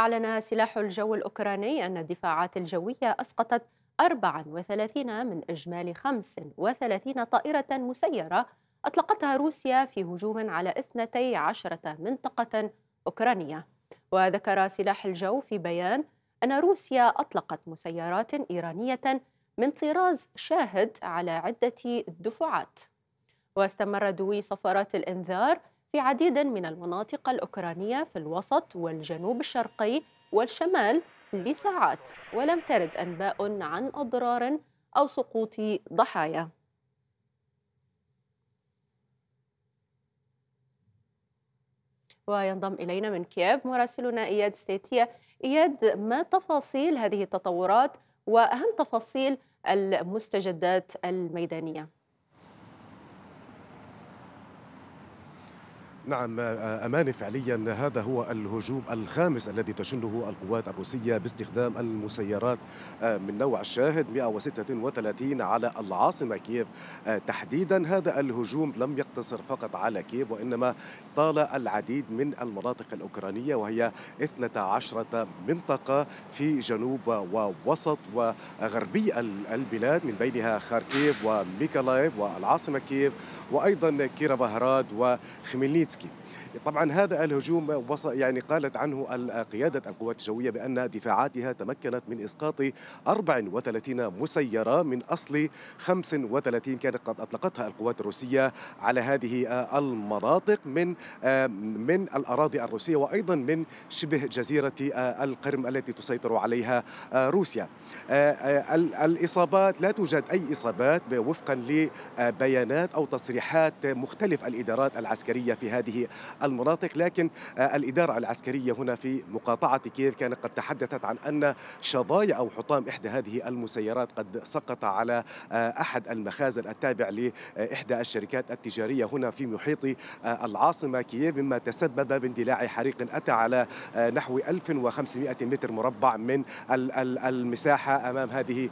أعلن سلاح الجو الأوكراني أن الدفاعات الجوية أسقطت 34 من إجمالي 35 طائرة مسيرة أطلقتها روسيا في هجوم على 12 منطقة أوكرانية وذكر سلاح الجو في بيان أن روسيا أطلقت مسيرات إيرانية من طراز شاهد على عدة دفعات واستمر دوي صفارات الإنذار في عديد من المناطق الأوكرانية في الوسط والجنوب الشرقي والشمال لساعات ولم ترد أنباء عن أضرار أو سقوط ضحايا وينضم إلينا من كييف مراسلنا إياد ستيتيا إياد ما تفاصيل هذه التطورات وأهم تفاصيل المستجدات الميدانية؟ نعم آه، آه، أماني فعليا هذا هو الهجوم الخامس الذي تشنه القوات الروسية باستخدام المسيرات آه، من نوع الشاهد 136 على العاصمة كييف تحديدا هذا الهجوم لم يقتصر فقط على كييف وإنما طال العديد من المناطق الأوكرانية وهي 12 منطقة في جنوب ووسط وغربي البلاد من بينها خاركيف وميكالايف والعاصمة كييف وأيضا بهراد وخميلنيت زيلينسكي طبعا هذا الهجوم يعني قالت عنه قيادة القوات الجوية بأن دفاعاتها تمكنت من إسقاط 34 مسيرة من أصل 35 كانت قد أطلقتها القوات الروسية على هذه المناطق من من الأراضي الروسية وأيضا من شبه جزيرة القرم التي تسيطر عليها روسيا الإصابات لا توجد أي إصابات وفقا لبيانات أو تصريحات مختلف الإدارات العسكرية في هذه هذه المناطق لكن آه، الإدارة العسكرية هنا في مقاطعة كييف كانت قد تحدثت عن أن شظايا أو حطام إحدى هذه المسيرات قد سقط على آه، أحد المخازن التابع لإحدى الشركات التجارية هنا في محيط آه، العاصمة كييف مما تسبب باندلاع حريق أتى على نحو 1500 متر مربع من المساحة أمام هذه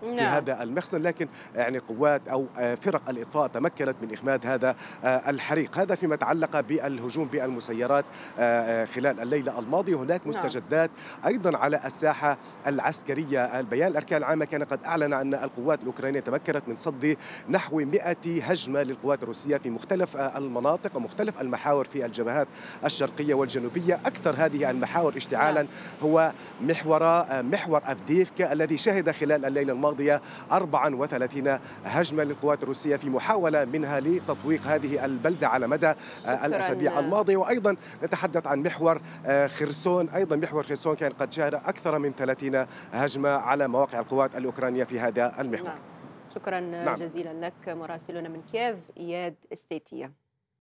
في نعم. هذا المخزن لكن يعني قوات أو فرق الإطفاء تمكنت من إخماد هذا الحريق هذا فيما متعلقة بالهجوم بالمسيرات آه، آه، خلال الليلة الماضية هناك نعم. مستجدات أيضا على الساحة العسكرية البيان الأركان العامة كان قد أعلن أن القوات الأوكرانية تمكنت من صد نحو 100 هجمة للقوات الروسية في مختلف آه، المناطق ومختلف المحاور في الجبهات الشرقية والجنوبية أكثر هذه المحاور اشتعالا نعم. هو محور محور أفديفكا الذي شهد خلال الليلة الماضية 34 هجمة للقوات الروسية في محاولة منها لتطويق هذه البلدة على مدى آه، الأسابيع الماضية وأيضا نتحدث عن محور آه، خرسون أيضا محور خرسون كان قد شهد أكثر من 30 هجمة على مواقع القوات الأوكرانية في هذا المحور نعم. شكرا نعم. جزيلا لك مراسلنا من كييف إياد استيتيه